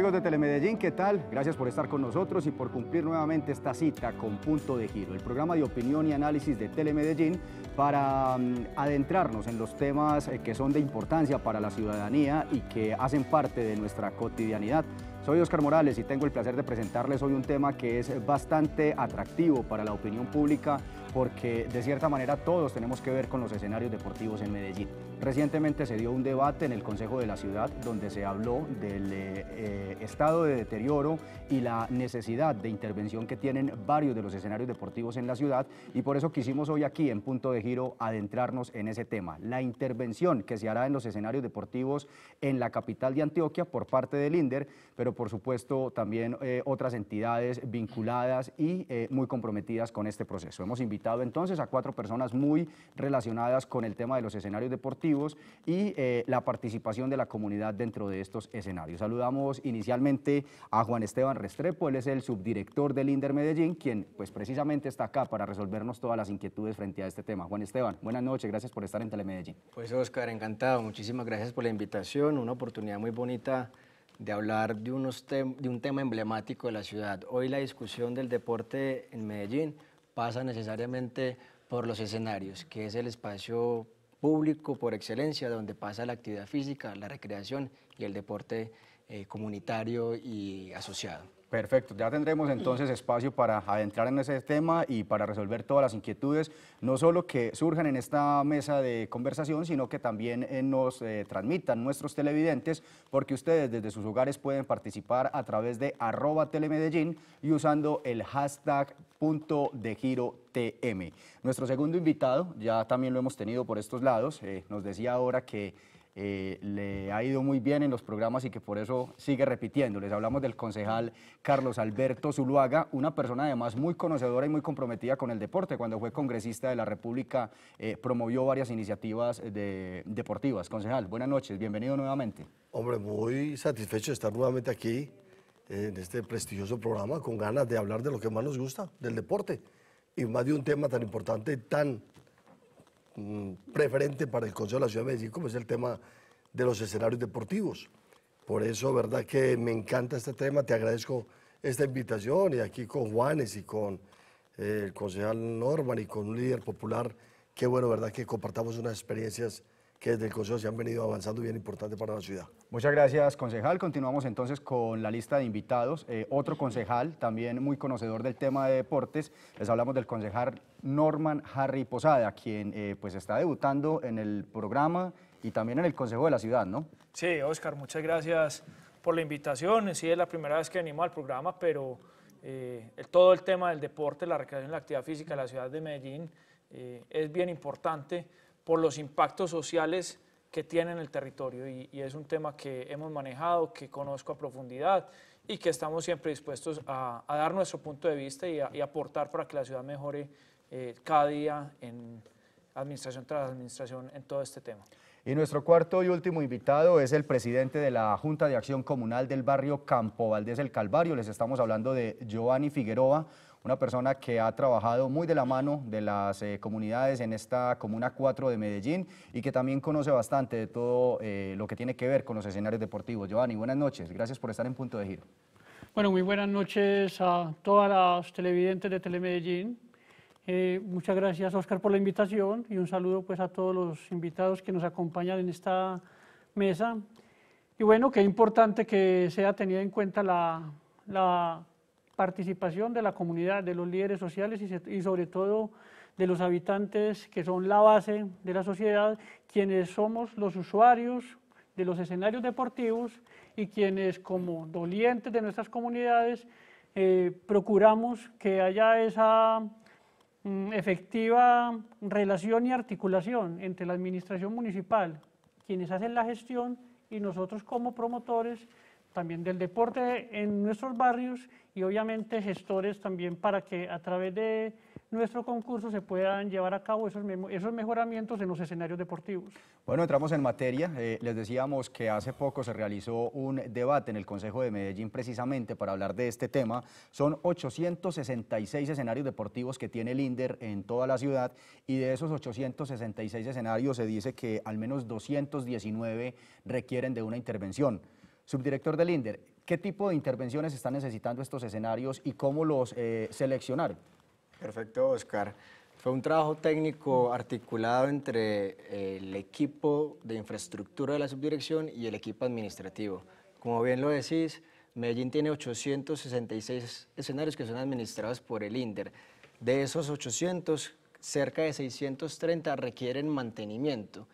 amigos de Telemedellín, ¿qué tal? Gracias por estar con nosotros y por cumplir nuevamente esta cita con Punto de Giro, el programa de opinión y análisis de Telemedellín para mm, adentrarnos en los temas eh, que son de importancia para la ciudadanía y que hacen parte de nuestra cotidianidad. Soy Oscar Morales y tengo el placer de presentarles hoy un tema que es bastante atractivo para la opinión pública porque de cierta manera todos tenemos que ver con los escenarios deportivos en Medellín. Recientemente se dio un debate en el Consejo de la Ciudad donde se habló del eh, eh, estado de deterioro y la necesidad de intervención que tienen varios de los escenarios deportivos en la ciudad y por eso quisimos hoy aquí en Punto de Giro adentrarnos en ese tema, la intervención que se hará en los escenarios deportivos en la capital de Antioquia por parte del INDER, pero por supuesto también eh, otras entidades vinculadas y muy comprometidas con este proceso. Hemos invitado entonces a cuatro personas muy relacionadas con el tema de los escenarios deportivos y eh, la participación de la comunidad dentro de estos escenarios. Saludamos inicialmente a Juan Esteban Restrepo, él es el subdirector del INDER Medellín, quien pues precisamente está acá para resolvernos todas las inquietudes frente a este tema. Juan Esteban, buenas noches, gracias por estar en Telemedellín. Pues Oscar, encantado, muchísimas gracias por la invitación, una oportunidad muy bonita de hablar de, unos de un tema emblemático de la ciudad. Hoy la discusión del deporte en Medellín pasa necesariamente por los escenarios, que es el espacio público por excelencia, donde pasa la actividad física, la recreación y el deporte eh, comunitario y asociado. Perfecto, ya tendremos entonces espacio para adentrar en ese tema y para resolver todas las inquietudes, no solo que surjan en esta mesa de conversación, sino que también eh, nos eh, transmitan nuestros televidentes, porque ustedes desde sus hogares pueden participar a través de arroba telemedellín y usando el hashtag punto de giro TM. Nuestro segundo invitado, ya también lo hemos tenido por estos lados, eh, nos decía ahora que eh, le ha ido muy bien en los programas y que por eso sigue repitiendo. Les hablamos del concejal Carlos Alberto Zuluaga, una persona además muy conocedora y muy comprometida con el deporte. Cuando fue congresista de la República eh, promovió varias iniciativas eh, deportivas. Concejal, buenas noches, bienvenido nuevamente. Hombre, muy satisfecho de estar nuevamente aquí en este prestigioso programa con ganas de hablar de lo que más nos gusta, del deporte, y más de un tema tan importante, tan Mm, preferente para el Consejo de la Ciudad de Medellín, como es el tema de los escenarios deportivos. Por eso, verdad que me encanta este tema, te agradezco esta invitación y aquí con Juanes y con eh, el concejal Norman y con un líder popular, qué bueno, verdad que compartamos unas experiencias que desde el Consejo se han venido avanzando bien importante para la ciudad. Muchas gracias, concejal. Continuamos entonces con la lista de invitados. Eh, otro concejal, también muy conocedor del tema de deportes, les hablamos del concejal Norman Harry Posada, quien eh, pues está debutando en el programa y también en el Consejo de la Ciudad, ¿no? Sí, Oscar, muchas gracias por la invitación. Sí, es la primera vez que venimos al programa, pero eh, todo el tema del deporte, la recreación, y la actividad física en la ciudad de Medellín es bien importante por los impactos sociales que tiene en el territorio y, es un tema que hemos manejado, que conozco a profundidad y que estamos siempre dispuestos a, dar nuestro punto de vista y, aportar para que la ciudad mejore eh, cada día en administración tras administración en todo este tema. Y nuestro cuarto y último invitado es el presidente de la Junta de Acción Comunal del barrio Campo Valdés El Calvario. Les estamos hablando de Giovanni Figueroa una persona que ha trabajado muy de la mano de las eh, comunidades en esta Comuna 4 de Medellín y que también conoce bastante de todo eh, lo que tiene que ver con los escenarios deportivos. Giovanni, buenas noches, gracias por estar en Punto de Giro. Bueno, muy buenas noches a todas las televidentes de Telemedellín. Eh, muchas gracias, Oscar, por la invitación y un saludo pues, a todos los invitados que nos acompañan en esta mesa. Y bueno, qué importante que sea tenida en cuenta la, la participación de la comunidad, de los líderes sociales y, sobre todo de los habitantes que son la base de la sociedad, quienes somos los usuarios de los escenarios deportivos y quienes como dolientes de nuestras comunidades eh, procuramos que haya esa mm, efectiva relación y articulación entre la administración municipal, quienes hacen la gestión y nosotros como promotores también del deporte en nuestros barrios y obviamente gestores también para que a través de nuestro concurso se puedan llevar a cabo esos, esos mejoramientos en los escenarios deportivos. Bueno, entramos en materia. Eh, les decíamos que hace poco se realizó un debate en el Consejo de Medellín precisamente para hablar de este tema. Son 866 escenarios deportivos que tiene el INDER en toda la ciudad y de esos 866 escenarios se dice que al menos 219 requieren de una intervención. Subdirector del INDER, ¿qué tipo de intervenciones están necesitando estos escenarios y cómo los eh, seleccionar? Perfecto, Oscar. Fue un trabajo técnico articulado entre eh, el equipo de infraestructura de la subdirección y el equipo administrativo. Como bien lo decís, Medellín tiene 866 escenarios que son administrados por el INDER. De esos 800, cerca de 630 requieren mantenimiento.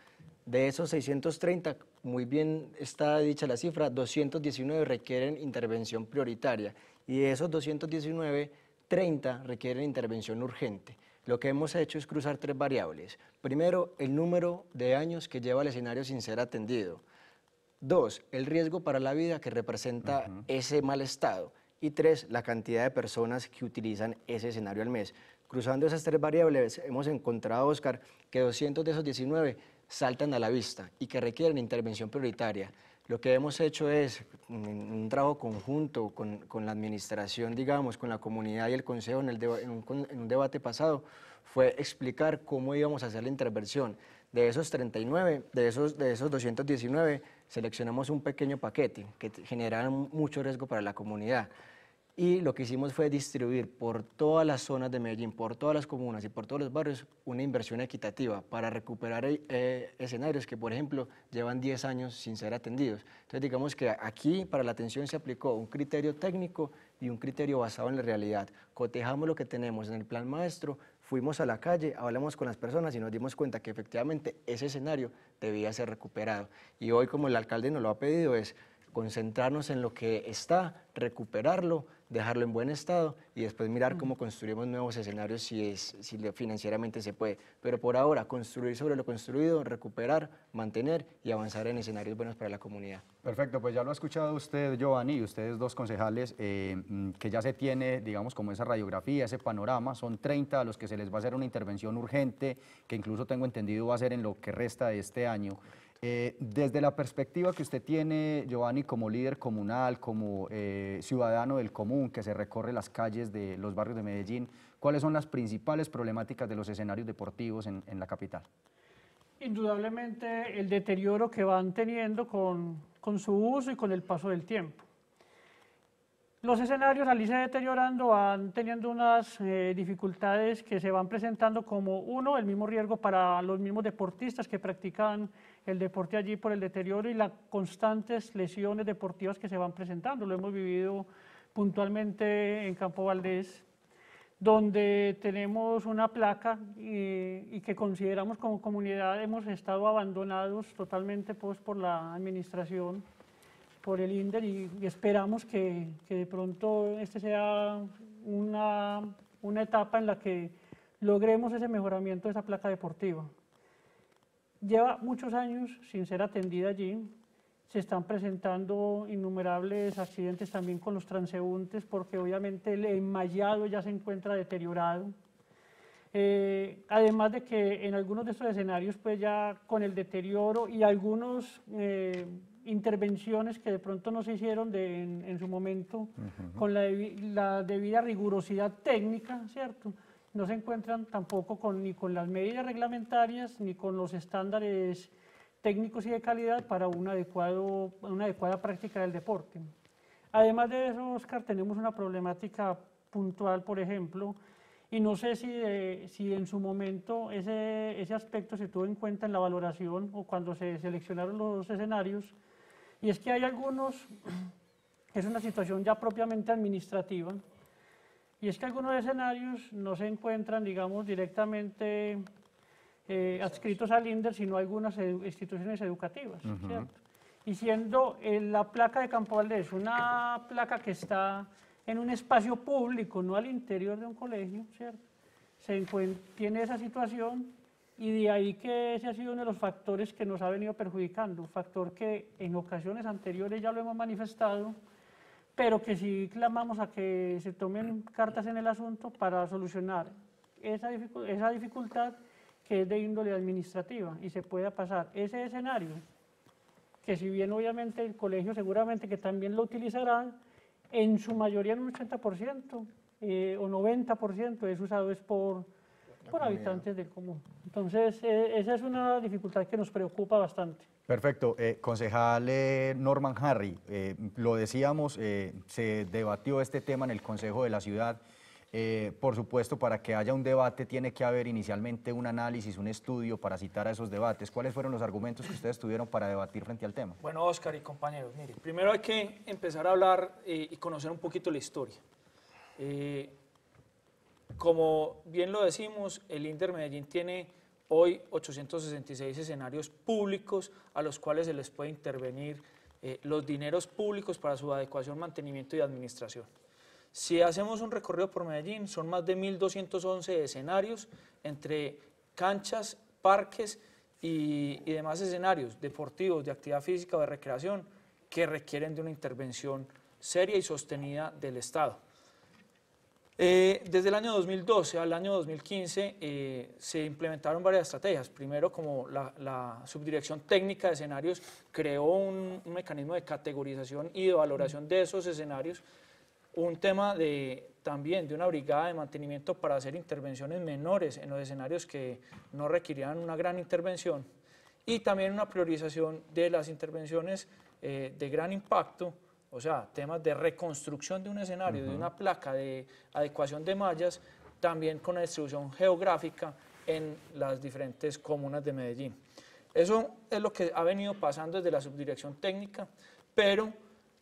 De esos 630, muy bien está dicha la cifra, 219 requieren intervención prioritaria y de esos 219, 30 requieren intervención urgente. Lo que hemos hecho es cruzar tres variables. Primero, el número de años que lleva el escenario sin ser atendido. Dos, el riesgo para la vida que representa ese mal estado. Y tres, la cantidad de personas que utilizan ese escenario al mes. Cruzando esas tres variables, hemos encontrado, Oscar, que 200 de esos 19 saltan a la vista y que requieren intervención prioritaria. Lo que hemos hecho es en un trabajo conjunto con, la administración, digamos, con la comunidad y el consejo en, un, debate pasado, fue explicar cómo íbamos a hacer la intervención. De esos 39, de esos, de esos 219, seleccionamos un pequeño paquete que genera mucho riesgo para la comunidad y lo que hicimos fue distribuir por todas las zonas de Medellín, por todas las comunas y por todos los barrios una inversión equitativa para recuperar eh, escenarios que, por ejemplo, llevan 10 años sin ser atendidos. Entonces, digamos que aquí para la atención se aplicó un criterio técnico y un criterio basado en la realidad. Cotejamos lo que tenemos en el plan maestro, fuimos a la calle, hablamos con las personas y nos dimos cuenta que efectivamente ese escenario debía ser recuperado. Y hoy, como el alcalde nos lo ha pedido, es concentrarnos en lo que está, recuperarlo, dejarlo en buen estado y después mirar mm. cómo construimos nuevos escenarios si, es, financieramente se puede. Pero por ahora, construir sobre lo construido, recuperar, mantener y avanzar en escenarios buenos para la comunidad. Perfecto, pues ya lo ha escuchado usted, Giovanni, y ustedes dos concejales, eh, mm, que ya se tiene, digamos, como esa radiografía, ese panorama, son 30 a los que se les va a hacer una intervención urgente, que incluso tengo entendido va a ser en lo que resta de este año. Eh, desde la perspectiva que usted tiene, Giovanni, como líder comunal, como eh, ciudadano del común que se recorre las calles de los barrios de Medellín, ¿cuáles son las principales problemáticas de los escenarios deportivos en, la capital? Indudablemente el deterioro que van teniendo con, con su uso y con el paso del tiempo los escenarios al irse deteriorando van teniendo unas eh, dificultades que se van presentando como uno, el mismo riesgo para los mismos deportistas que practican el deporte allí por el deterioro y las constantes lesiones deportivas que se van presentando. Lo hemos vivido puntualmente en Campo Valdés, donde tenemos una placa y, que consideramos como comunidad hemos estado abandonados totalmente pues, por la administración, por el INDER y, esperamos que, que, de pronto este sea una, una etapa en la que logremos ese mejoramiento de esa placa deportiva lleva muchos años sin ser atendida allí. Se están presentando innumerables accidentes también con los transeúntes porque obviamente el enmayado ya se encuentra deteriorado. Eh, además de que en algunos de estos escenarios, pues ya con el deterioro y algunas eh, intervenciones que de pronto no se hicieron en, su momento, con la, debida rigurosidad técnica, ¿cierto? no se encuentran tampoco ni con las medidas reglamentarias ni con los estándares técnicos y de calidad para un adecuado, una adecuada práctica del deporte. Además de eso, Oscar, tenemos una problemática puntual, por ejemplo, y no sé si, eh, en su momento ese, ese, aspecto se tuvo en cuenta en la valoración o cuando se seleccionaron los escenarios, y es que hay algunos, es una situación ya propiamente administrativa, y es que algunos escenarios no se encuentran, digamos, directamente eh, adscritos al INDER, sino a algunas instituciones educativas, ¿cierto? Y siendo eh, la placa de Campo Valdés una placa que está en un espacio público, no al interior de un colegio, ¿cierto? Se tiene esa situación y de ahí que ese ha sido uno de los factores que nos ha venido perjudicando, un factor que en ocasiones anteriores ya lo hemos manifestado, pero que sí clamamos a que se tomen cartas en el asunto para solucionar esa, esa dificultad que es de índole administrativa y se pueda pasar ese escenario, que si bien obviamente el colegio seguramente que también lo utilizará, en su mayoría en un 80% eh, o 90% es usado es por por habitantes del común. Entonces, e, esa es una dificultad que nos preocupa bastante. Perfecto. Eh, concejal eh, Norman Harry, eh, lo decíamos, se debatió este tema en el Consejo de la Ciudad. por supuesto, para que haya un debate tiene que haber inicialmente un análisis, un estudio para citar a esos debates. ¿Cuáles fueron los argumentos que ustedes tuvieron para debatir frente al tema? Bueno, Oscar y compañeros, mire, primero hay que empezar a hablar y conocer un poquito la historia como bien lo decimos, el Inter Medellín tiene hoy 866 escenarios públicos a los cuales se les puede intervenir eh, los dineros públicos para su adecuación, mantenimiento y administración. Si hacemos un recorrido por Medellín, son más de 1.211 escenarios entre canchas, parques y demás escenarios deportivos, de actividad física o de recreación que requieren de una intervención seria y sostenida del Estado. Eh, desde el año 2012 al año 2015 eh, se implementaron varias estrategias. Primero, como la, Subdirección Técnica de Escenarios creó un, mecanismo de categorización y de valoración de esos escenarios, un tema también de una brigada de mantenimiento para hacer intervenciones menores en los escenarios que no requerían una gran intervención y también una priorización de las intervenciones eh, de gran impacto o sea, temas de reconstrucción de un escenario, de una placa, de adecuación de mallas, también con la distribución geográfica en las diferentes comunas de Medellín. Eso es lo que ha venido pasando desde la subdirección técnica, pero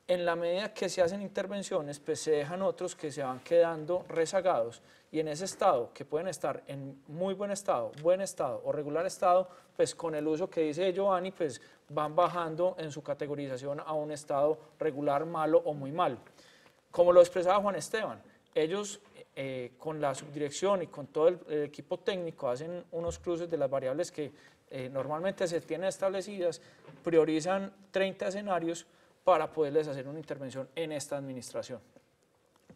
en la medida que se hacen intervenciones, pues se dejan otros que se van quedando rezagados y en ese estado, que pueden estar en muy buen estado, buen estado o regular estado, pues con el uso que dice Giovanni, pues van bajando en su categorización a un estado regular, malo o muy mal. Como lo expresaba Juan Esteban, ellos eh, con la subdirección y con todo el, equipo técnico hacen unos cruces de las variables que eh, normalmente se tienen establecidas, priorizan 30 escenarios, para poderles hacer una intervención en esta administración.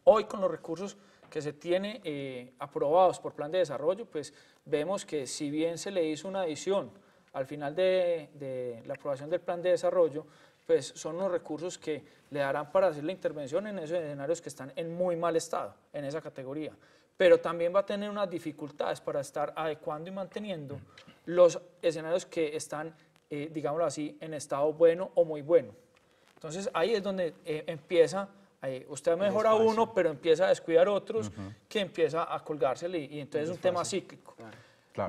Hoy con los recursos que se tiene eh, aprobados por plan de desarrollo, pues vemos que si bien se le hizo una adición al final de, la aprobación del plan de desarrollo, pues son los recursos que le darán para hacer la intervención en esos escenarios que están en muy mal estado, en esa categoría. Pero también va a tener unas dificultades para estar adecuando y manteniendo los escenarios que están, eh, digámoslo así, en estado bueno o muy bueno. Entonces ahí es donde eh, empieza, usted mejora uno, pero empieza a descuidar otros, que empieza a colgársele y, entonces es un tema cíclico.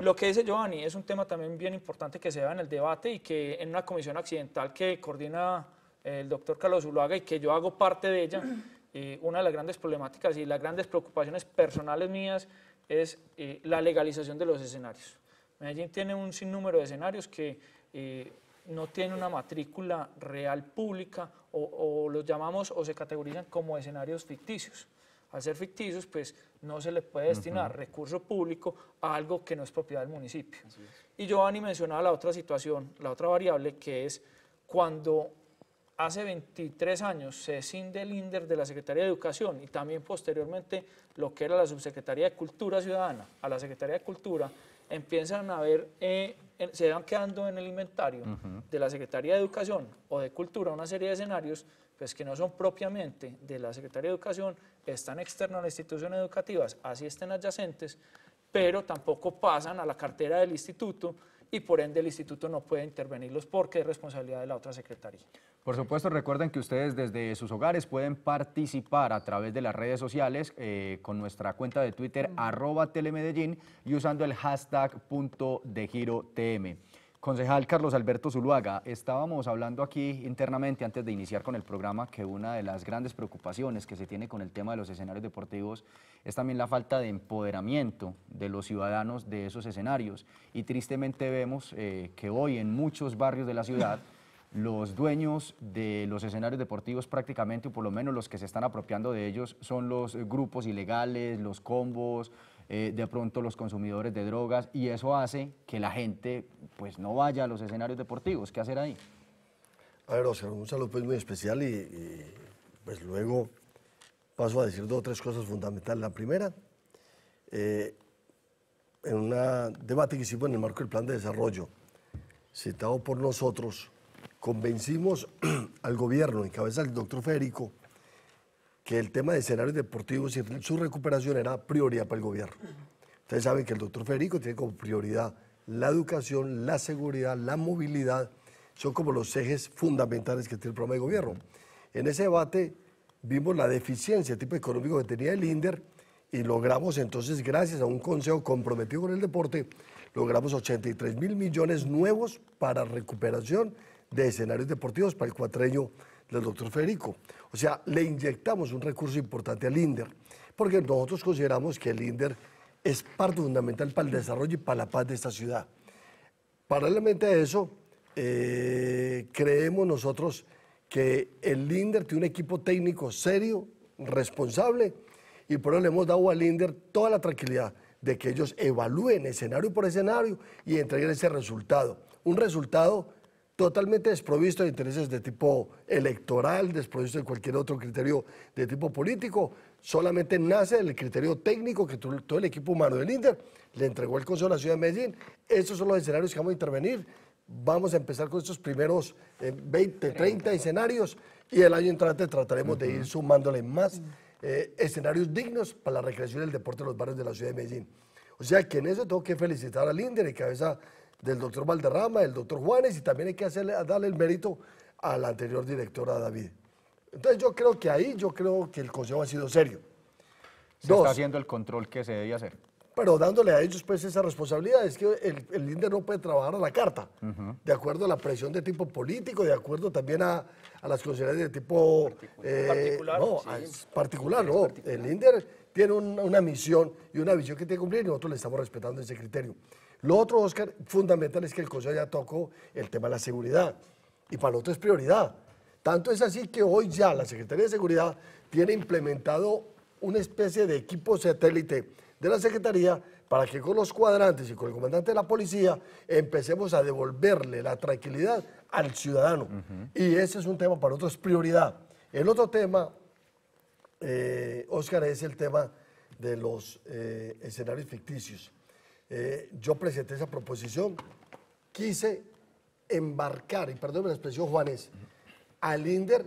Lo que dice Giovanni es un tema también bien importante que se vea en el debate y que en una comisión accidental que coordina eh, el doctor Carlos Zuluaga y que yo hago parte de ella, eh, una de las grandes problemáticas y las grandes preocupaciones personales mías es la legalización de los escenarios. Medellín tiene un sinnúmero de escenarios que no tiene una matrícula real pública o, los llamamos o se categorizan como escenarios ficticios. Al ser ficticios, pues no se le puede destinar recurso público a algo que no es propiedad del municipio. Y Giovanni mencionaba la otra situación, la otra variable, que es cuando hace 23 años se escinde el INDER de la Secretaría de Educación y también posteriormente lo que era la Subsecretaría de Cultura Ciudadana a la Secretaría de Cultura, empiezan a haber eh, se van quedando en el inventario de la Secretaría de Educación o de Cultura una serie de escenarios pues que no son propiamente de la Secretaría de Educación, están externos a las instituciones educativas, así estén adyacentes, pero tampoco pasan a la cartera del instituto y por ende el instituto no puede intervenirlos porque es responsabilidad de la otra secretaría. Por supuesto, recuerden que ustedes desde sus hogares pueden participar a través de las redes sociales eh, con nuestra cuenta de Twitter, telemedellín y usando el hashtag punto de giro TM. Concejal Carlos Alberto Zuluaga, estábamos hablando aquí internamente antes de iniciar con el programa que una de las grandes preocupaciones que se tiene con el tema de los escenarios deportivos es también la falta de empoderamiento de los ciudadanos de esos escenarios y tristemente vemos eh, que hoy en muchos barrios de la ciudad los dueños de los escenarios deportivos prácticamente, o por lo menos los que se están apropiando de ellos, son los grupos ilegales, los combos, eh, de pronto los consumidores de drogas, y eso hace que la gente pues no vaya a los escenarios deportivos. ¿Qué hacer ahí? A ver, Oscar, un saludo pues, muy especial y, pues luego paso a decir dos o tres cosas fundamentales. La primera, eh, en un debate que hicimos en el marco del plan de desarrollo, citado por nosotros, convencimos al gobierno, en cabeza del doctor Federico, que el tema de escenarios deportivos y su recuperación era prioridad para el gobierno. Ustedes saben que el doctor Federico tiene como prioridad la educación, la seguridad, la movilidad, son como los ejes fundamentales que tiene el programa de gobierno. En ese debate vimos la deficiencia, tipo económico que tenía el INDER y logramos entonces, gracias a un consejo comprometido con el deporte, logramos 83 mil millones nuevos para recuperación de escenarios deportivos para el cuatreño del doctor Federico. O sea, le inyectamos un recurso importante al INDER, porque nosotros consideramos que el INDER es parte fundamental para el desarrollo y para la paz de esta ciudad. Paralelamente a eso, eh, creemos nosotros que el INDER tiene un equipo técnico serio, responsable, y por eso le hemos dado al INDER toda la tranquilidad de que ellos evalúen escenario por escenario y entreguen ese resultado. Un resultado totalmente desprovisto de intereses de tipo electoral, desprovisto de cualquier otro criterio de tipo político, solamente nace el criterio técnico que todo el equipo humano del INDER le entregó al Consejo de la Ciudad de Medellín. Estos son los escenarios que vamos a intervenir. Vamos a empezar con estos primeros 20, eh, 30 escenarios y el año entrante trataremos de ir sumándole más eh, escenarios dignos para la recreación del deporte en los barrios de la Ciudad de Medellín. O sea que en eso tengo que felicitar al INDER y cabeza del doctor Valderrama, del doctor Juanes, y también hay que darle el mérito a la anterior directora David. Entonces yo creo que ahí, yo creo que el consejo ha sido serio. Se está haciendo el control que se debía hacer. Pero dándole a ellos pues esa responsabilidad, es que el, el no puede trabajar a la carta, de acuerdo a la presión de tipo político, de acuerdo también a, a las consideraciones de tipo eh, particular. no, particular, no. El líder tiene una misión y una visión que tiene que cumplir y nosotros le estamos respetando ese criterio. Lo otro, Oscar, fundamental es que el Consejo ya tocó el tema de la seguridad. Y para nosotros es prioridad. Tanto es así que hoy ya la Secretaría de Seguridad tiene implementado una especie de equipo satélite de la Secretaría para que con los cuadrantes y con el comandante de la policía empecemos a devolverle la tranquilidad al ciudadano. Y ese es un tema para nosotros prioridad. El otro tema, eh, Oscar, es el tema de los eh, escenarios ficticios. Eh, yo presenté esa proposición, quise embarcar, y perdón la expresión Juanes, al INDER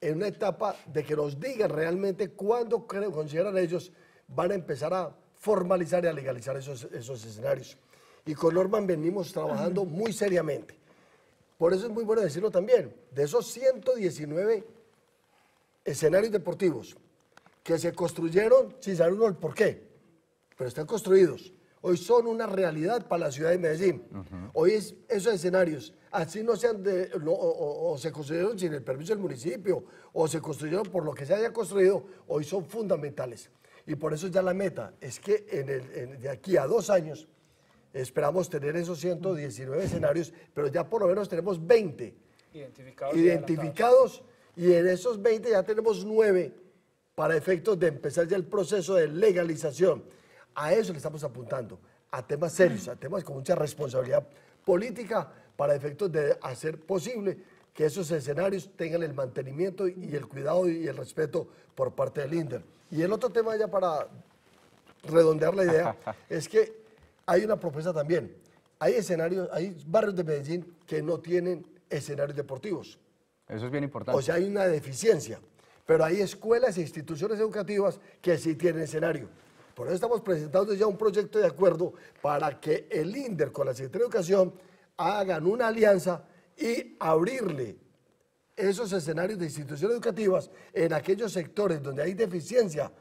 en una etapa de que nos digan realmente cuándo consideran ellos van a empezar a formalizar y a legalizar esos, esos escenarios. Y con Norman venimos trabajando muy seriamente. Por eso es muy bueno decirlo también, de esos 119 escenarios deportivos que se construyeron sin saber uno el por qué, pero están construidos hoy son una realidad para la ciudad de Medellín. Hoy esos escenarios, así no sean de, o, se construyeron sin el permiso del municipio, o se construyeron por lo que se haya construido, hoy son fundamentales. Y por eso ya la meta es que de aquí a dos años esperamos tener esos 119 escenarios, pero ya por lo menos tenemos 20 identificados, identificados y en esos 20 ya tenemos 9 para efectos de empezar ya el proceso de legalización a eso le estamos apuntando, a temas serios, a temas con mucha responsabilidad política para efectos de hacer posible que esos escenarios tengan el mantenimiento y el cuidado y el respeto por parte del INDER. Y el otro tema ya para redondear la idea es que hay una propuesta también. Hay escenarios, hay barrios de Medellín que no tienen escenarios deportivos. Eso es bien importante. O sea, hay una deficiencia. Pero hay escuelas e instituciones educativas que sí tienen escenario. Por eso estamos presentando ya un proyecto de acuerdo para que el INDER con la Secretaría de Educación hagan una alianza y abrirle esos escenarios de instituciones educativas en aquellos sectores donde hay deficiencia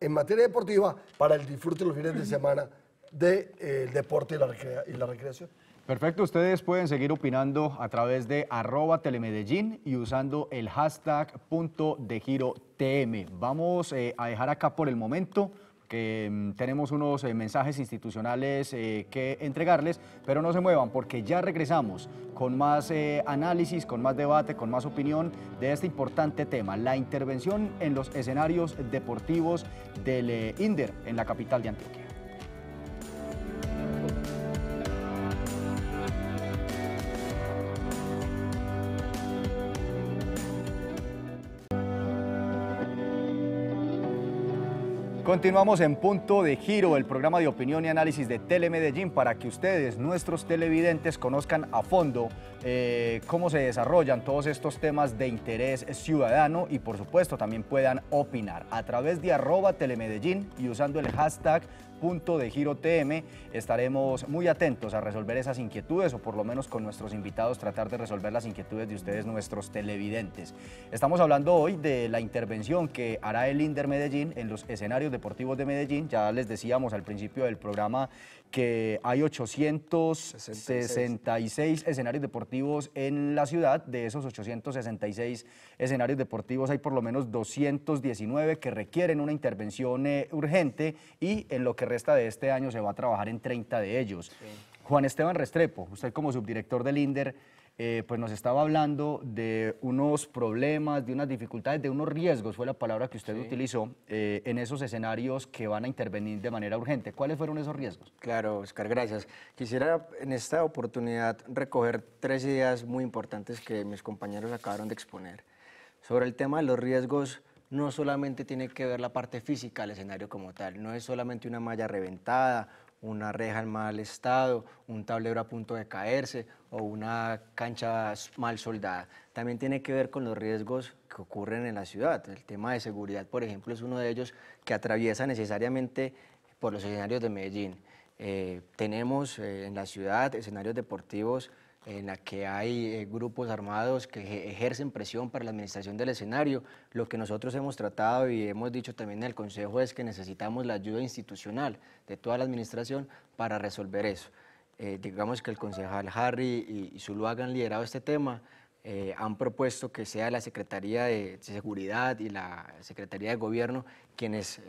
en materia deportiva para el disfrute los fines de semana del eh, deporte y la, recreación. Perfecto, ustedes pueden seguir opinando a través de arroba telemedellín y usando el hashtag punto de giro TM. Vamos eh, a dejar acá por el momento que mm, tenemos unos eh, mensajes institucionales eh, que entregarles, pero no se muevan porque ya regresamos con más eh, análisis, con más debate, con más opinión de este importante tema, la intervención en los escenarios deportivos del INDER en la capital de Antioquia. Continuamos en Punto de Giro, el programa de opinión y análisis de Telemedellín para que ustedes, nuestros televidentes, conozcan a fondo eh, cómo se desarrollan todos estos temas de interés ciudadano y por supuesto también puedan opinar a través de arroba telemedellín y usando el hashtag punto de giro TM estaremos muy atentos a resolver esas inquietudes o por lo menos con nuestros invitados tratar de resolver las inquietudes de ustedes, nuestros televidentes. Estamos hablando hoy de la intervención que hará el INDER Medellín en los escenarios deportivos de Medellín. Ya les decíamos al principio del programa que hay 866 escenarios deportivos en la ciudad. De esos 866 escenarios deportivos hay por lo menos 219 que requieren una intervención eh, urgente y en lo que resta de este año se va a trabajar en 30 de ellos. Juan Esteban Restrepo, usted como subdirector del INDER, eh, pues nos estaba hablando de unos problemas, de unas dificultades, de unos riesgos, fue la palabra que usted utilizó, eh, en esos escenarios que van a intervenir de manera urgente. ¿Cuáles fueron esos riesgos? Claro, Oscar, gracias. Quisiera en esta oportunidad recoger tres ideas muy importantes que mis compañeros acabaron de exponer. Sobre el tema de los riesgos, no solamente tiene que ver la parte física del escenario como tal, no es solamente una malla reventada una reja en mal estado, un tablero a punto de caerse o una cancha mal soldada. También tiene que ver con los riesgos que ocurren en la ciudad. El tema de seguridad, por ejemplo, es uno de ellos que atraviesa necesariamente por los escenarios de Medellín. Eh, tenemos eh, en la ciudad escenarios deportivos en la que hay eh, grupos armados que ejercen presión para la administración del escenario. Lo que nosotros hemos tratado y hemos dicho también en el Consejo es que necesitamos la ayuda institucional de toda la administración para resolver eso. Eh, digamos que el concejal Harry y, su han liderado este tema, eh, han propuesto que sea la Secretaría de Seguridad y la Secretaría de Gobierno quienes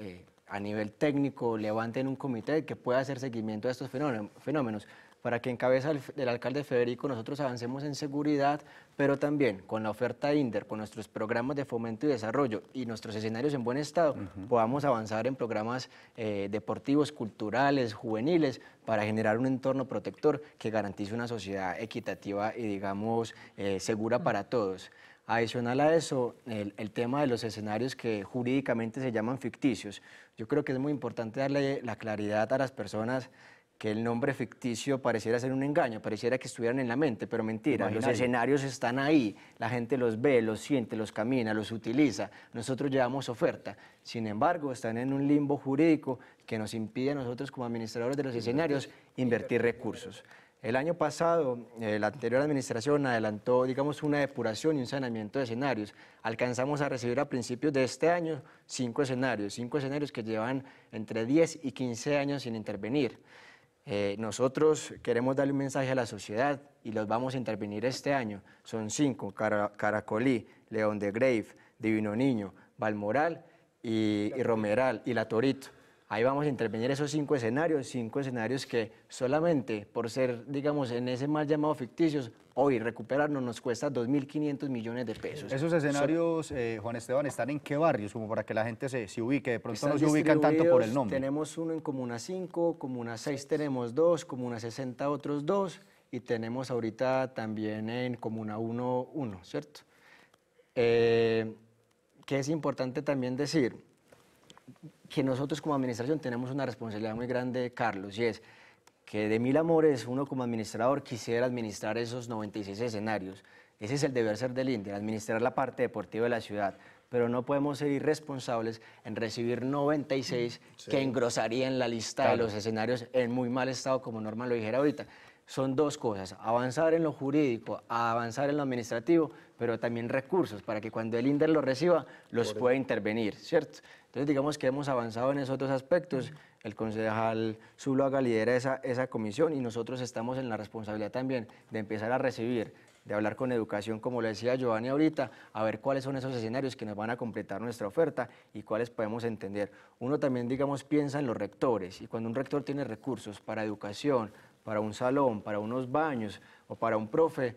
a nivel técnico levanten un comité que pueda hacer seguimiento a estos fenómenos para que en cabeza del alcalde Federico nosotros avancemos en seguridad, pero también con la oferta INDER, con nuestros programas de fomento y desarrollo y nuestros escenarios en buen estado, podamos avanzar en programas eh, deportivos, culturales, juveniles, para generar un entorno protector que garantice una sociedad equitativa y, digamos, eh, segura para todos. Adicional a eso, el, el, tema de los escenarios que jurídicamente se llaman ficticios. Yo creo que es muy importante darle la claridad a las personas que el nombre ficticio pareciera ser un engaño, pareciera que estuvieran en la mente, pero mentira, los escenarios están ahí, la gente los ve, los siente, los camina, los utiliza, nosotros llevamos oferta, sin embargo están en un limbo jurídico que nos impide a nosotros como administradores de los escenarios invertir recursos. El año pasado, eh, la anterior administración adelantó, digamos, una depuración y un saneamiento de escenarios. Alcanzamos a recibir a principios de este año cinco escenarios, cinco escenarios que llevan entre 10 y 15 años sin intervenir. Eh, nosotros queremos darle un mensaje a la sociedad y los vamos a intervenir este año. Son cinco, Caracolí, León de Grave, Divino Niño, Balmoral y Romeral y La Torito. Ahí vamos a intervenir esos cinco escenarios, cinco escenarios que solamente por ser, digamos, en ese mal llamado ficticios, hoy recuperarnos nos cuesta 2.500 millones de pesos. Esos escenarios, eh, Juan Esteban, ¿están en qué barrios? Como para que la gente se, ubique, de pronto no se ubican tanto por el nombre. Tenemos uno en Comuna 5, Comuna 6 tenemos dos, Comuna 60 otros dos, y tenemos ahorita también en Comuna 1 1, ¿cierto? Eh, que es importante también decir, que nosotros como administración tenemos una responsabilidad muy grande, Carlos, y es que de mil amores uno como administrador quisiera administrar esos 96 escenarios. Ese es el deber ser del INDE, administrar la parte deportiva de la ciudad. Pero no podemos ser irresponsables en recibir 96 mm, que que engrosarían la lista de los escenarios en muy mal estado, como Norma lo dijera ahorita son dos cosas, avanzar en lo jurídico, avanzar en lo administrativo, pero también recursos para que cuando el INDER los reciba los pueda intervenir, ¿cierto? Entonces digamos que hemos avanzado en esos dos aspectos, el concejal Zuluaga lidera esa, esa comisión y nosotros estamos en la responsabilidad también de empezar a recibir de hablar con educación, como le decía Giovanni ahorita, a ver cuáles son esos escenarios que nos van a completar nuestra oferta y cuáles podemos entender. Uno también, digamos, piensa en los rectores y cuando un rector tiene recursos para educación, para un salón, para unos baños o para un profe,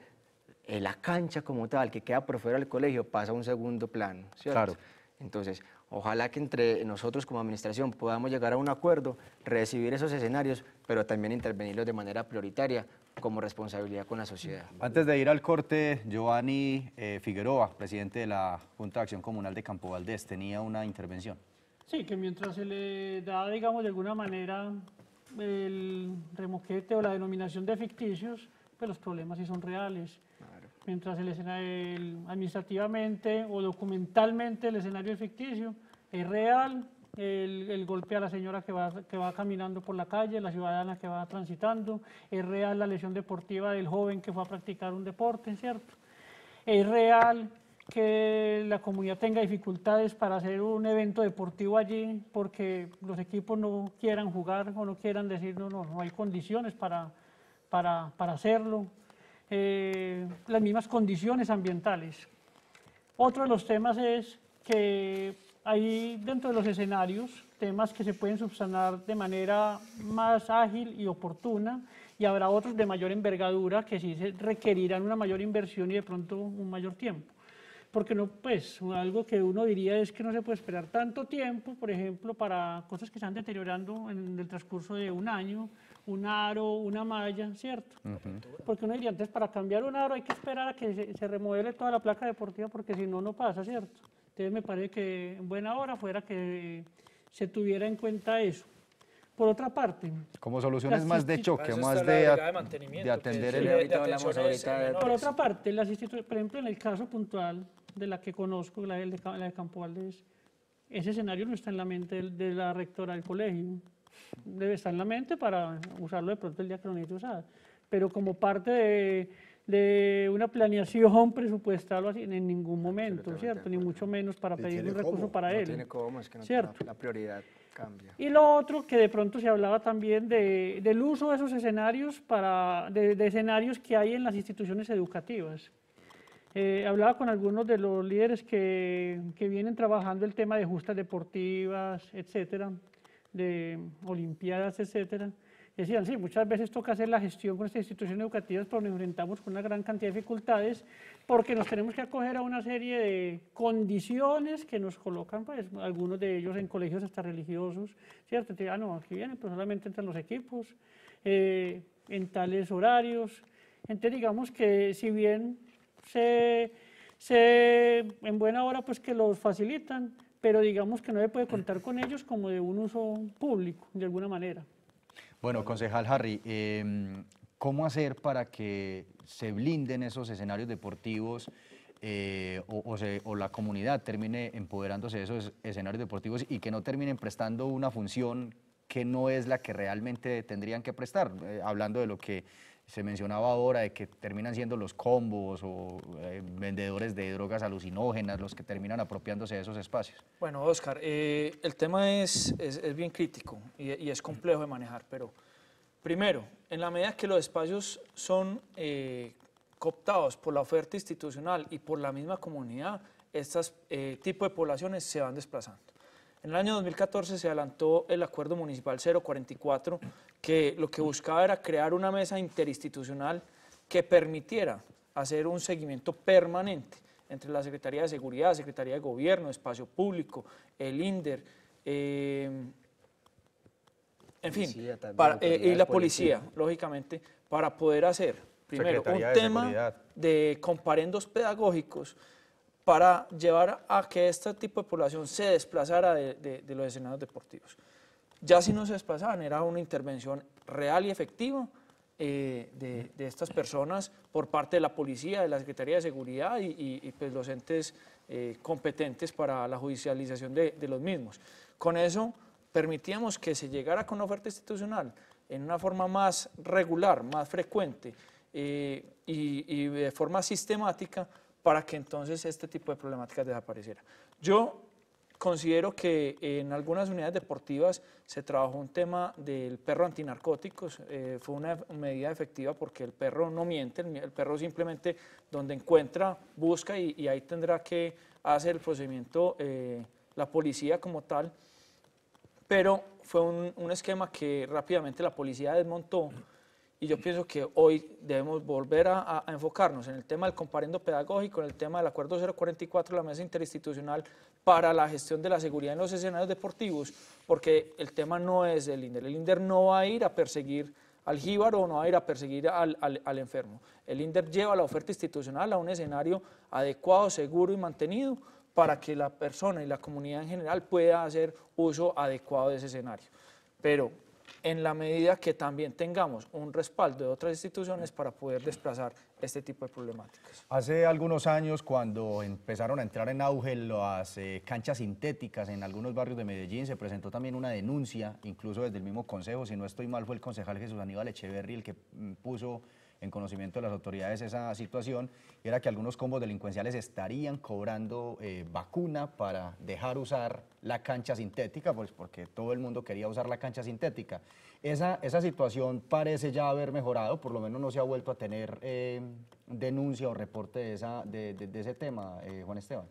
en la cancha como tal, que queda por fuera del colegio, pasa a un segundo plano. ¿cierto? Claro. Entonces, ojalá que entre nosotros como administración podamos llegar a un acuerdo, recibir esos escenarios, pero también intervenirlos de manera prioritaria como responsabilidad con la sociedad. Antes de ir al corte, Giovanni eh, Figueroa, presidente de la Junta de Acción Comunal de Campo Valdés, tenía una intervención. Sí, que mientras se le da, digamos, de alguna manera el remoquete o la denominación de ficticios, pues los problemas sí son reales. Mientras el escenario administrativamente o documentalmente el escenario es ficticio, es real el, el, golpe a la señora que va, que va caminando por la calle, la ciudadana que va transitando, es real la lesión deportiva del joven que fue a practicar un deporte, ¿cierto? Es real que la comunidad tenga dificultades para hacer un evento deportivo allí porque los equipos no quieran jugar o no quieran decir no, no, hay condiciones para, hacerlo. Eh, las mismas condiciones ambientales. Otro de los temas es que hay dentro de los escenarios temas que se pueden subsanar de manera más ágil y oportuna y habrá otros de mayor envergadura que sí requerirán una mayor inversión y de pronto un mayor tiempo porque no, pues, algo que uno diría es que no se puede esperar tanto tiempo, por ejemplo, para cosas que se están deteriorando en el transcurso de un año, un aro, una malla, ¿cierto? Porque uno diría, antes para cambiar un aro hay que esperar a que se, se remodele toda la placa deportiva, porque si no, no pasa, ¿cierto? Entonces me parece que en buena hora fuera que se tuviera en cuenta eso. Por otra parte... Como soluciones más de choque, más de, atender el... Por otra parte, las instituciones, por ejemplo, en el caso puntual de la que conozco, la de, la de Campo Valdés, ese escenario no está en la mente de, la rectora del colegio. Debe estar en la mente para usarlo de pronto el día que lo necesite usar. Pero como parte de, una planeación presupuestal o así, en ningún momento, ¿cierto? Ni mucho menos para pedir un recurso para él. Tiene cómo, es que no ¿cierto? la prioridad. Y lo otro que de pronto se hablaba también del uso de esos escenarios, para, de, escenarios que hay en las instituciones educativas. Eh, hablaba con algunos de los líderes que, que, vienen trabajando el tema de justas deportivas, etcétera, de olimpiadas, etcétera. Decían, sí, muchas veces toca hacer la gestión con estas instituciones educativas, pero nos enfrentamos con una gran cantidad de dificultades porque nos tenemos que acoger a una serie de condiciones que nos colocan, pues, algunos de ellos en colegios hasta religiosos, ¿cierto? ah, no, aquí vienen, pues solamente entran los equipos, eh, en tales horarios. Entonces, digamos que si bien se, en buena hora, pues que los facilitan, pero digamos que no se puede contar con ellos como de un uso público, de alguna manera. Bueno, concejal Harry, em, ¿cómo hacer para que se blinden esos escenarios deportivos eh, o, la comunidad termine empoderándose de esos escenarios deportivos y que no terminen prestando una función que no es la que realmente tendrían que prestar, eh, hablando de lo que se mencionaba ahora, de que terminan siendo los combos o eh, vendedores de drogas alucinógenas los que terminan apropiándose de esos espacios. Bueno, Oscar, el tema es, es, bien crítico y, es complejo de manejar, pero Primero, en la medida que los espacios son eh, cooptados por la oferta institucional y por la misma comunidad, estos eh, tipos de poblaciones se van desplazando. En el año 2014 se adelantó el Acuerdo Municipal 044, que lo que buscaba era crear una mesa interinstitucional que permitiera hacer un seguimiento permanente entre la Secretaría de Seguridad, Secretaría de Gobierno, Espacio Público, el INDER, eh, en fin, eh, y la policía, lógicamente, para poder hacer, primero, un tema de comparendos pedagógicos para llevar a que este tipo de población se desplazara de, los escenarios deportivos. Ya si no se desplazaban, era una intervención real y efectiva eh, de, estas personas por parte de la policía, de la Secretaría de Seguridad y, y, pues, los entes eh, competentes para la judicialización de los mismos. Con eso permitíamos que se llegara con oferta institucional en una forma más regular, más frecuente eh, y, de forma sistemática para que entonces este tipo de problemáticas desapareciera. Yo considero que en algunas unidades deportivas se trabajó un tema del perro antinarcóticos, eh, fue una medida efectiva porque el perro no miente, el, perro simplemente donde encuentra busca y, ahí tendrá que hacer el procedimiento eh, la policía como tal, pero fue un, esquema que rápidamente la policía desmontó y yo pienso que hoy debemos volver a, enfocarnos en el tema del comparendo pedagógico, en el tema del acuerdo 044 de la mesa interinstitucional para la gestión de la seguridad en los escenarios deportivos, porque el tema no es el INDER. El INDER no va a ir a perseguir al jíbaro o no va a ir a perseguir al, al enfermo. El INDER lleva la oferta institucional a un escenario adecuado, seguro y mantenido para que la persona y la comunidad en general pueda hacer uso adecuado de ese escenario. Pero en la medida que también tengamos un respaldo de otras instituciones para poder desplazar este tipo de problemáticas. Hace algunos años, cuando empezaron a entrar en auge las eh, canchas sintéticas en algunos barrios de Medellín, se presentó también una denuncia, incluso desde el mismo consejo, si no estoy mal, fue el concejal Jesús Aníbal Echeverri el que mm, puso en conocimiento de las autoridades esa situación, era que algunos combos delincuenciales estarían cobrando eh, vacuna para dejar usar la cancha sintética, pues, porque todo el mundo quería usar la cancha sintética. Esa, esa situación parece ya haber mejorado, por lo menos no se ha vuelto a tener eh, denuncia o reporte de, esa, de, ese tema, eh, Juan Esteban.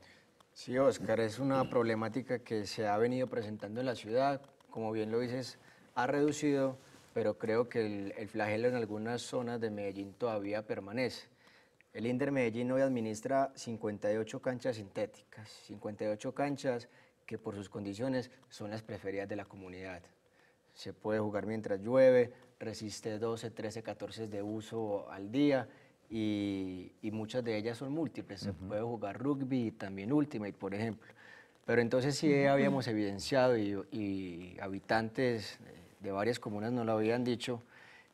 Sí, Oscar, es una problemática que se ha venido presentando en la ciudad, como bien lo dices, ha reducido pero creo que el, flagelo en algunas zonas de Medellín todavía permanece. El Inder Medellín hoy administra 58 canchas sintéticas, 58 canchas que por sus condiciones son las preferidas de la comunidad. Se puede jugar mientras llueve, resiste 12, 13, 14 de uso al día y, muchas de ellas son múltiples. Se puede jugar rugby y también ultimate, por ejemplo. Pero entonces sí habíamos evidenciado y habitantes eh, de varias comunas nos lo habían dicho,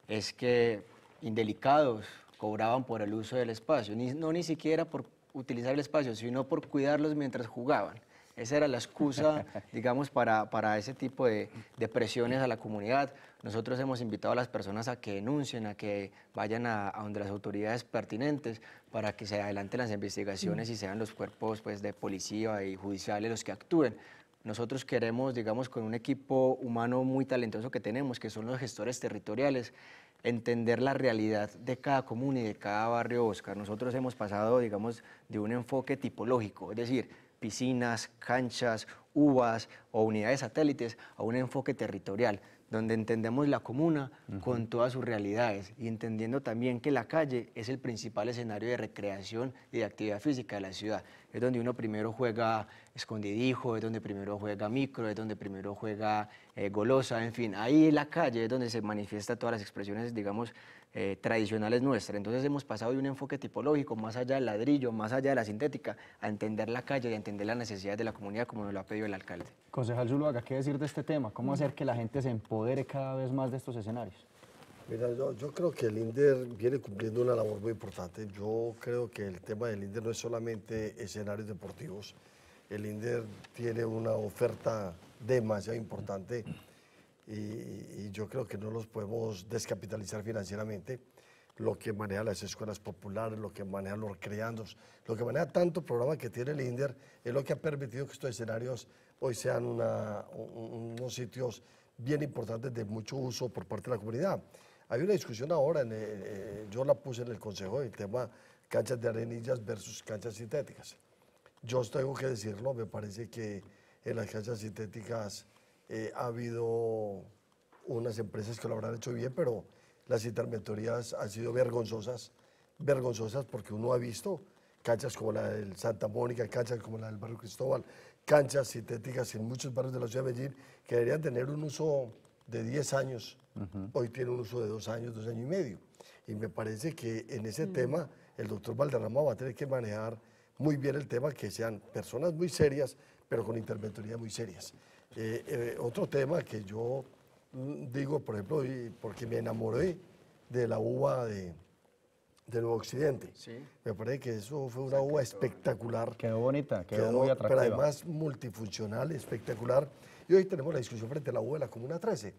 es que indelicados cobraban por el uso del espacio, no ni siquiera por utilizar el espacio, sino por cuidarlos mientras jugaban. Esa era la excusa, digamos, para, ese tipo de, presiones a la comunidad. Nosotros hemos invitado a las personas a que denuncien, a que vayan a, donde las autoridades pertinentes para que se adelanten las investigaciones y sean los cuerpos pues, de policía y judiciales los que actúen. Nosotros queremos, digamos, con un equipo humano muy talentoso que tenemos, que son los gestores territoriales, entender la realidad de cada comuna y de cada barrio Oscar. Nosotros hemos pasado, digamos, de un enfoque tipológico, es decir, piscinas, canchas, uvas o unidades satélites, a un enfoque territorial, donde entendemos la comuna con todas sus realidades y entendiendo también que la calle es el principal escenario de recreación y de actividad física de la ciudad. Es donde uno primero juega escondidijo, es donde primero juega micro, es donde primero juega eh, golosa, en fin, ahí en la calle es donde se manifiesta todas las expresiones, digamos, eh, tradicionales nuestras. Entonces hemos pasado de un enfoque tipológico, más allá del ladrillo, más allá de la sintética, a entender la calle y a entender las necesidades de la comunidad como nos lo ha pedido el alcalde. Concejal Zuluaga, ¿qué decir de este tema? ¿Cómo hacer que la gente se empodere cada vez más de estos escenarios? Mira, yo, yo, creo que el INDER viene cumpliendo una labor muy importante. Yo creo que el tema del INDER no es solamente escenarios deportivos, el INDER tiene una oferta demasiado importante y, yo creo que no los podemos descapitalizar financieramente. Lo que maneja las escuelas populares, lo que maneja los creandos, lo que maneja tanto programa que tiene el INDER, es lo que ha permitido que estos escenarios hoy sean unos sitios bien importantes de mucho uso por parte de la comunidad. Hay una discusión ahora, en, eh, eh, yo la puse en el Consejo, el tema canchas de arenillas versus canchas sintéticas. Yo tengo que decirlo, me parece que en las canchas sintéticas eh, ha habido unas empresas que lo habrán hecho bien, pero las interventorías han sido vergonzosas, vergonzosas porque uno ha visto canchas como la del Santa Mónica, canchas como la del Barrio Cristóbal, canchas sintéticas en muchos barrios de la ciudad de Medellín que deberían tener un uso de 10 años, hoy tiene un uso de 2 años, 2 años y medio. Y me parece que en ese mm. tema el doctor Valderrama va a tener que manejar muy bien el tema, que sean personas muy serias, pero con interventorías muy serias. Eh, eh, otro tema que yo mm, digo, por ejemplo, porque me enamoré de la uva de, Nuevo Occidente. Sí. Me parece que eso fue una uva espectacular. Quedó bonita, quedó, muy atractiva. Pero además multifuncional, espectacular. Y hoy tenemos la discusión frente a la uva de la Comuna 13.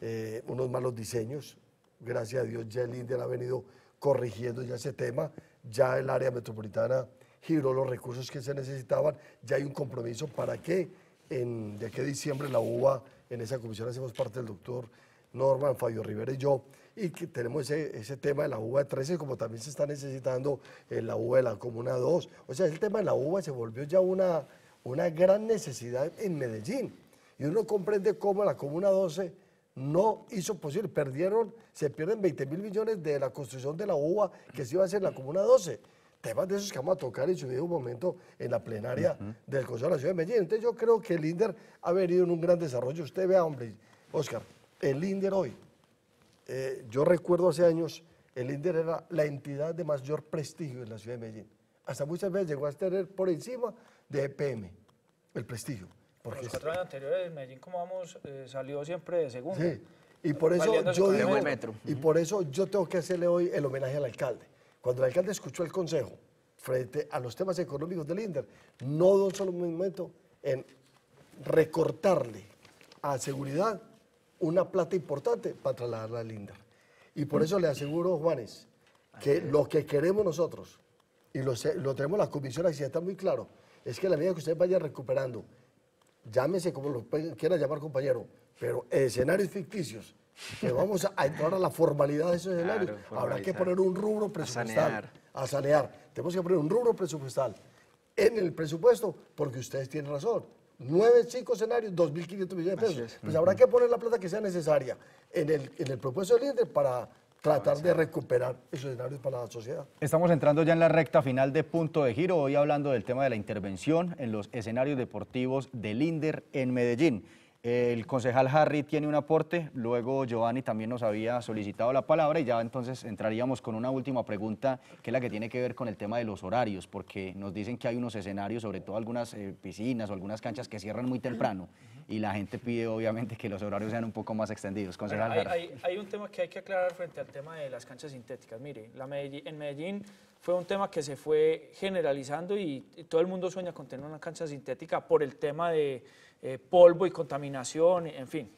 Eh, unos malos diseños. Gracias a Dios ya el India ha venido corrigiendo ya ese tema. Ya el área metropolitana giró los recursos que se necesitaban, ya hay un compromiso para que en, de aquí diciembre la UBA, en esa comisión hacemos parte del doctor Norman, Fabio Rivera y yo, y que tenemos ese, tema de la uva 13, como también se está necesitando en la uva de la Comuna 2. O sea, el tema de la uva se volvió ya una, una gran necesidad en Medellín. Y uno comprende cómo la Comuna 12 no hizo posible, perdieron, se pierden 20 mil millones de la construcción de la uva que se iba a hacer en la Comuna 12 Además de esos que vamos a tocar en su un momento en la plenaria del Consejo de la Ciudad de Medellín. Entonces yo creo que el INDER ha venido en un gran desarrollo. Usted vea, hombre, Oscar, el INDER hoy, eh, yo recuerdo hace años, el INDER era la entidad de mayor prestigio en la Ciudad de Medellín. Hasta muchas veces llegó a tener por encima de EPM el prestigio. Porque los cuatro años anteriores, Medellín, como vamos, eh, salió siempre de segundo. Sí. Y por, eso yo digo, y por eso yo tengo que hacerle hoy el homenaje al alcalde. Cuando el alcalde escuchó el consejo frente a los temas económicos del INDER, no un solo un momento en recortarle a seguridad una plata importante para trasladarla al INDER. Y por eso le aseguro, Juanes, que lo que queremos nosotros, y lo, lo tenemos la comisión así está muy claro, es que la medida que usted vaya recuperando, llámese como lo quiera llamar compañero, pero escenarios ficticios que vamos a entrar a la formalidad de esos escenarios, habrá que poner un rubro presupuestal. A sanear. Tenemos que poner un rubro presupuestal en el presupuesto, porque ustedes tienen razón. Nueve, cinco escenarios, 2.500 millones de pesos. Pues habrá que poner la plata que sea necesaria en el, en el del líder para tratar de recuperar esos escenarios para la sociedad. Estamos entrando ya en la recta final de Punto de Giro, hoy hablando del tema de la intervención en los escenarios deportivos del INDER en Medellín. El concejal Harry tiene un aporte, luego Giovanni también nos había solicitado la palabra y ya entonces entraríamos con una última pregunta que es la que tiene que ver con el tema de los horarios, porque nos dicen que hay unos escenarios, sobre todo algunas eh, piscinas o algunas canchas que cierran muy temprano y la gente pide obviamente que los horarios sean un poco más extendidos. Concejal hay, Harry. Hay, un tema que hay que aclarar frente al tema de las canchas sintéticas. Mire, la en Medellín fue un tema que se fue generalizando y todo el mundo sueña con tener una cancha sintética por el tema de eh, polvo y contaminación, en fin.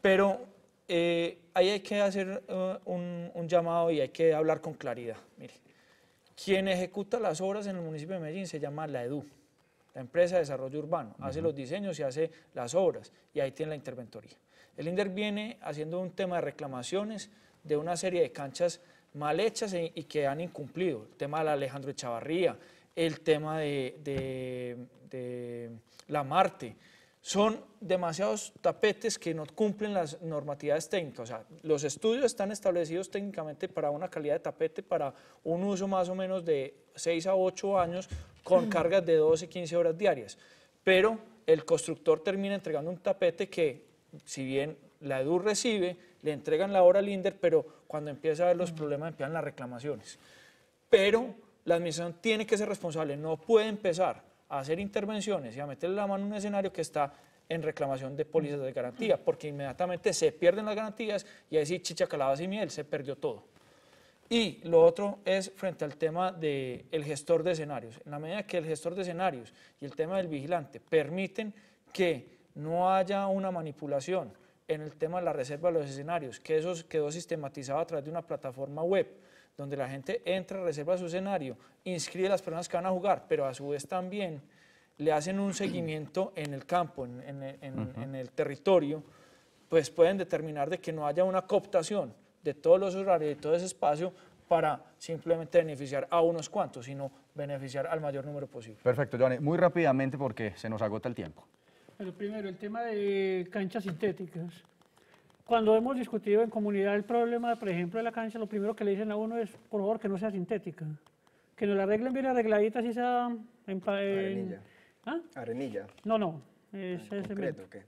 Pero eh, ahí hay que hacer eh, un, llamado y hay que hablar con claridad. Mire, quien ejecuta las obras en el municipio de Medellín se llama la EDU, la empresa de desarrollo urbano. Hace los diseños y hace las obras y ahí tiene la interventoría. El INDER viene haciendo un tema de reclamaciones de una serie de canchas mal hechas y, que han incumplido. El tema de Alejandro Echavarría, el tema de la Marte, son demasiados tapetes que no cumplen las normativas técnicas. O sea, los estudios están establecidos técnicamente para una calidad de tapete, para un uso más o menos de 6 a 8 años con mm. cargas de 12, 15 horas diarias. Pero el constructor termina entregando un tapete que, si bien la EDU recibe, le entregan la hora al INDER, pero cuando empieza a ver los mm. problemas empiezan las reclamaciones. Pero la administración tiene que ser responsable, no puede empezar a hacer intervenciones y a meterle la mano en un escenario que está en reclamación de pólizas de garantía, porque inmediatamente se pierden las garantías y ahí sí chicha, calabaza y miel, se perdió todo. Y lo otro es frente al tema del gestor de escenarios. En la medida que el gestor de escenarios y el tema del vigilante permiten que no haya una manipulación en el tema de la reserva de los escenarios, que eso quedó sistematizado a través de una plataforma web, donde la gente entra, reserva su escenario, inscribe a las personas que van a jugar, pero a su vez también le hacen un seguimiento en el campo, en, el territorio, pues pueden determinar de que no haya una cooptación de todos los horarios, de todo ese espacio, para simplemente beneficiar a unos cuantos, sino beneficiar al mayor número posible. Perfecto, Johnny. Muy rápidamente porque se nos agota el tiempo. primero, el tema de canchas sintéticas cuando hemos discutido en comunidad el problema, por ejemplo, de la cancha, lo primero que le dicen a uno es, por favor, que no sea sintética. Que no la arreglen bien arregladita, si sea... Arenilla. ¿Ah? Arenilla. No, no. ¿qué?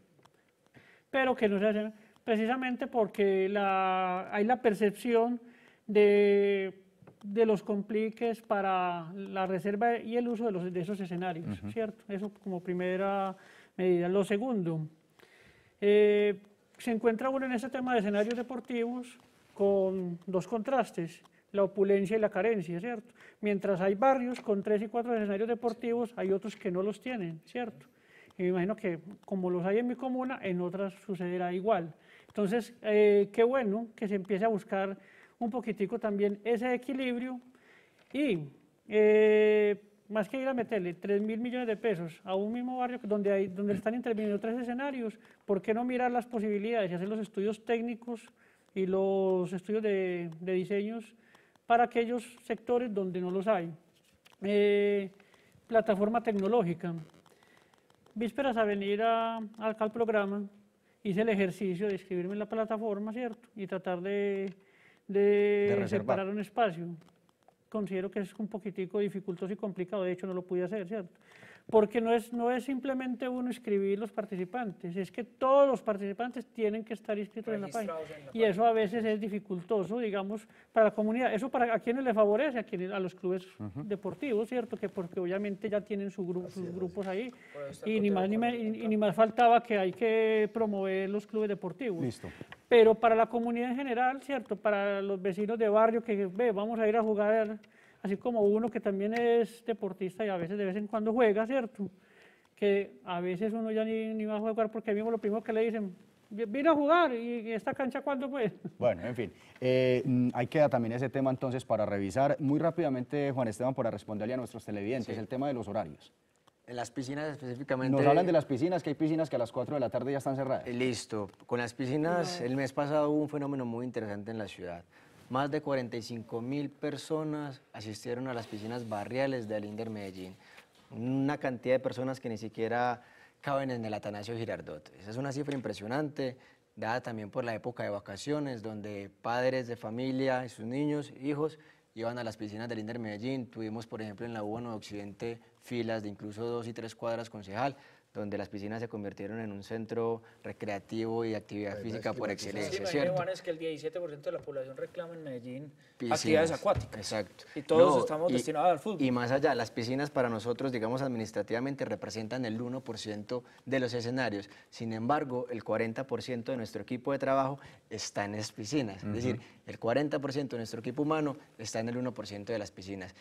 Pero que no sea... Precisamente porque hay la percepción de, los compliques para la reserva y el uso de, esos escenarios, ¿cierto? Eso como primera medida. Lo segundo... Eh, se encuentra uno en este tema de escenarios deportivos con dos contrastes, la opulencia y la carencia, ¿cierto? Mientras hay barrios con tres y cuatro escenarios deportivos, hay otros que no los tienen, ¿cierto? Y me imagino que como los hay en mi comuna, en otras sucederá igual. Entonces, eh, qué bueno que se empiece a buscar un poquitico también ese equilibrio y eh, más que ir a meterle 3 mil millones de pesos a un mismo barrio donde, hay, donde están interviniendo tres escenarios, ¿por qué no mirar las posibilidades y hacer los estudios técnicos y los estudios de, diseños para aquellos sectores donde no los hay? Eh, plataforma tecnológica. Vísperas a venir al al programa, hice el ejercicio de escribirme en la plataforma, ¿cierto? Y tratar de, de, un espacio considero que es un poquitico dificultoso y complicado, de hecho no lo pude hacer, ¿cierto? porque no es, no es simplemente uno inscribir los participantes, es que todos los participantes tienen que estar inscritos en la página. y eso a veces es dificultoso, digamos, para la comunidad. ¿Eso para quienes le favorece? A, a los clubes deportivos, ¿cierto? Que porque obviamente ya tienen sus grupos ahí y ni, más, ni más faltaba que hay que promover los clubes deportivos. Listo pero para la comunidad en general, ¿cierto? Para los vecinos de barrio que ve, vamos a ir a jugar así como uno que también es deportista y a veces de vez en cuando juega, ¿cierto? Que a veces uno ya ni, va a jugar porque mismo lo primero que le dicen, vino a jugar y esta cancha cuándo pues. Bueno, en fin, hay eh, mm, que queda también ese tema entonces para revisar. Muy rápidamente, Juan Esteban, para responderle a nuestros televidentes, el tema de los horarios. En las piscinas específicamente... Nos hablan de las piscinas, que hay piscinas que a las 4 de la tarde ya están cerradas. Eh, listo. Con las piscinas, el mes pasado hubo un fenómeno muy interesante en la ciudad. Más de 45 mil personas asistieron a las piscinas barriales del Inder Medellín. Una cantidad de personas que ni siquiera caben en el Atanasio Girardot. Esa es una cifra impresionante, dada también por la época de vacaciones, donde padres de familia y sus niños, hijos, iban a las piscinas del Inder Medellín. Tuvimos, por ejemplo, en la U1 de Occidente filas de incluso dos y tres cuadras concejal donde las piscinas se convirtieron en un centro recreativo y actividad física por excelencia. Sí, Juan, es que el 17% de la población reclama en Medellín actividades acuáticas. Exacto. Y todos estamos destinados al fútbol. Y más allá, las piscinas para nosotros, digamos, administrativamente representan el 1% de los escenarios. Sin embargo, el 40% de nuestro equipo de trabajo está en esas piscinas. Es decir, el 40% de nuestro equipo humano está en el 1% de las piscinas.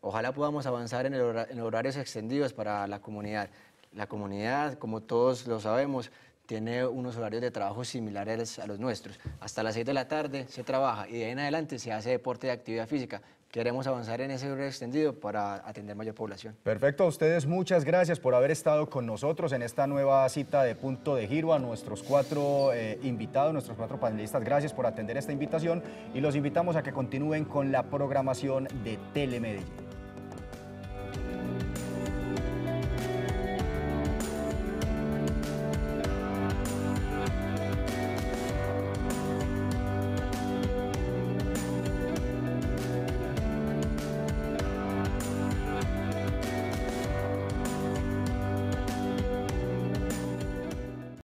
Ojalá podamos avanzar en, en horarios extendidos para la comunidad la comunidad, como todos lo sabemos, tiene unos horarios de trabajo similares a los nuestros. Hasta las 6 de la tarde se trabaja y de ahí en adelante se hace deporte de actividad física. Queremos avanzar en ese horario extendido para atender mayor población. Perfecto, a ustedes muchas gracias por haber estado con nosotros en esta nueva cita de Punto de Giro, a nuestros cuatro eh, invitados, nuestros cuatro panelistas, gracias por atender esta invitación y los invitamos a que continúen con la programación de Telemedellín.